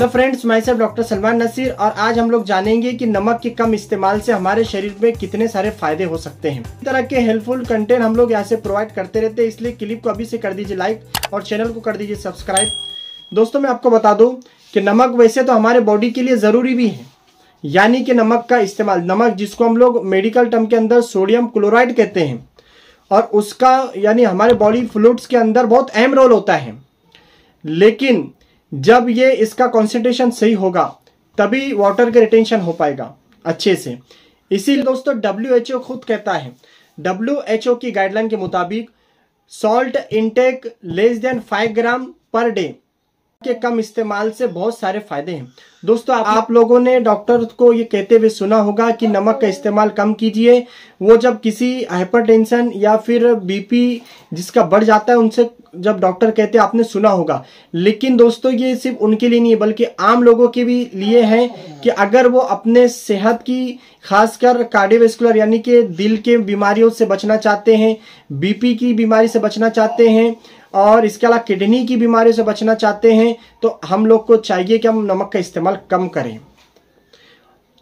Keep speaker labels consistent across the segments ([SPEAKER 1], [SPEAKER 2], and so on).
[SPEAKER 1] hello friends मैं सब doctor Salman Naseer और आज हम लोग जानेंगे कि नमक के कम इस्तेमाल से हमारे शरीर में कितने सारे फायदे हो सकते हैं इस तरह के हेल्पफुल कंटेंट हम लोग यहाँ से प्रोवाइड करते रहते हैं इसलिए क्लिप को अभी से कर दीजिए लाइक और चैनल को कर दीजिए सब्सक्राइब दोस्तों मैं आपको बता दूँ कि नमक वैसे तो हमारे बॉडी के लिए ज़रूरी भी है यानी कि नमक का इस्तेमाल नमक जिसको हम लोग मेडिकल टर्म के अंदर सोडियम क्लोराइड कहते हैं और उसका यानी हमारे बॉडी फ्लूड्स के अंदर बहुत अहम रोल होता है लेकिन जब ये इसका कॉन्सेंट्रेशन सही होगा तभी वाटर का रिटेंशन हो पाएगा अच्छे से इसीलिए दोस्तों डब्ल्यू खुद कहता है डब्ल्यू की गाइडलाइन के मुताबिक salt intake less than five gram per day के कम इस्तेमाल से बहुत सारे फायदे हैं दोस्तों आप, आप लोगों ने डॉक्टर को ये कहते हुए सुना होगा कि नमक का इस्तेमाल कम कीजिए वो जब किसी हाइपरटेंशन या फिर बीपी जिसका बढ़ जाता है उनसे जब डॉक्टर कहते हैं आपने सुना होगा लेकिन दोस्तों ये सिर्फ उनके लिए नहीं है बल्कि आम लोगों के भी लिए है कि अगर वो अपने सेहत की खासकर कार्डियोवेस्कुलर यानी कि दिल के बीमारियों से बचना चाहते हैं बीपी की बीमारी से बचना चाहते हैं और इसके अलावा किडनी की बीमारी से बचना चाहते हैं तो हम लोग को चाहिए कि हम नमक का इस्तेमाल कम करें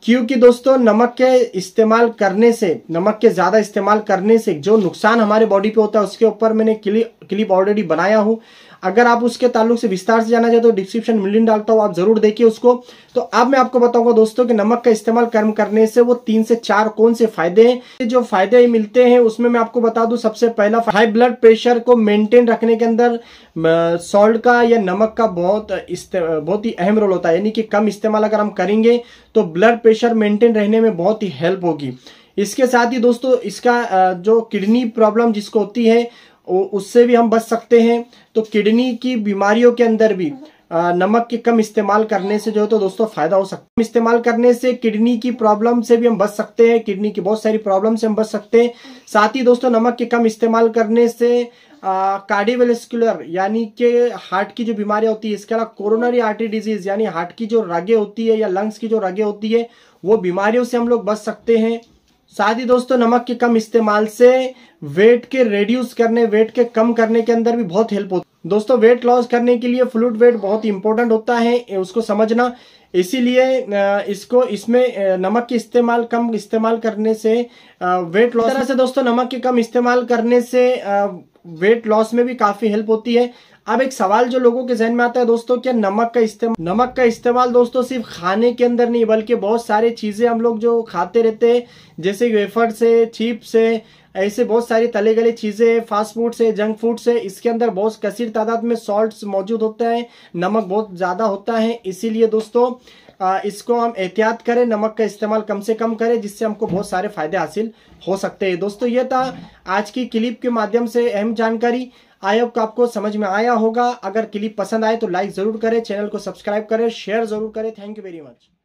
[SPEAKER 1] क्योंकि दोस्तों नमक के इस्तेमाल करने से नमक के ज़्यादा इस्तेमाल करने से जो नुकसान हमारे बॉडी पे होता है उसके ऊपर मैंने क्लिप क्लिप ऑलरेडी बनाया हूँ अगर आप उसके ताल्लुक से विस्तार से जाना चाहते हो तो डिस्क्रिप्शन मिलिन डालता हूँ आप जरूर देखिए उसको तो अब मैं आपको बताऊंगा दोस्तों कि नमक का इस्तेमाल कर्म करने से वो तीन से चार कौन से फायदे हैं जो फायदे मिलते हैं उसमें मैं आपको बता दू सबसे पहला हाई ब्लड प्रेशर को मेंटेन रखने के अंदर सॉल्ट का या नमक का बहुत बहुत ही अहम रोल होता है यानी कि कम इस्तेमाल अगर हम करेंगे तो ब्लड प्रेशर मेंटेन रहने में बहुत ही हेल्प होगी इसके साथ ही दोस्तों इसका जो किडनी प्रॉब्लम जिसको होती है उससे भी हम बच सकते हैं तो किडनी की बीमारियों के अंदर भी नमक के कम इस्तेमाल करने से जो है तो दोस्तों फायदा हो सकता है इस्तेमाल करने से किडनी की प्रॉब्लम से भी हम बच सकते हैं किडनी की बहुत सारी प्रॉब्लम से हम बच सकते हैं साथ ही दोस्तों नमक के कम इस्तेमाल करने से कार्डियोवेस्कुलर यानी कि हार्ट की जो बीमारियां होती है इसके अलावा कोरोनरी आर्टरी डिजीज यानी हार्ट की जो रगे होती है या लंग्स की जो रगे होती है वो बीमारियों से हम लोग बच सकते हैं साथ ही दोस्तों नमक के कम इस्तेमाल से वेट के रेड्यूस करने वेट के कम करने के अंदर भी बहुत हेल्प होती है दोस्तों वेट लॉस करने के लिए फ्लूड वेट बहुत इंपॉर्टेंट होता है उसको समझना इसीलिए इसको इसमें नमक के इस्तेमाल कम इस्तेमाल करने से वेट लॉस तरह से दोस्तों नमक के कम इस्तेमाल करने से वेट लॉस में भी काफी हेल्प होती है अब एक सवाल जो लोगों के जहन में आता है दोस्तों क्या नमक का इस्तेमाल नमक का इस्तेमाल दोस्तों सिर्फ खाने के अंदर नहीं बल्कि बहुत सारे चीज़ें हम लोग जो खाते रहते हैं जैसे वेफर से चिप से ऐसे बहुत सारी तले गले चीज़ें फास्ट फूड से जंक फूड से इसके अंदर बहुत कसीर तादाद में सॉल्ट मौजूद होता है नमक बहुत ज़्यादा होता है इसीलिए दोस्तों इसको हम एहतियात करें नमक का इस्तेमाल कम से कम करें जिससे हमको बहुत सारे फायदे हासिल हो सकते हैं दोस्तों ये था आज की क्लिप के माध्यम से अहम जानकारी आई होप आपको समझ में आया होगा अगर क्लिप पसंद आए तो लाइक जरूर करें चैनल को सब्सक्राइब करें शेयर जरूर करें थैंक यू वेरी मच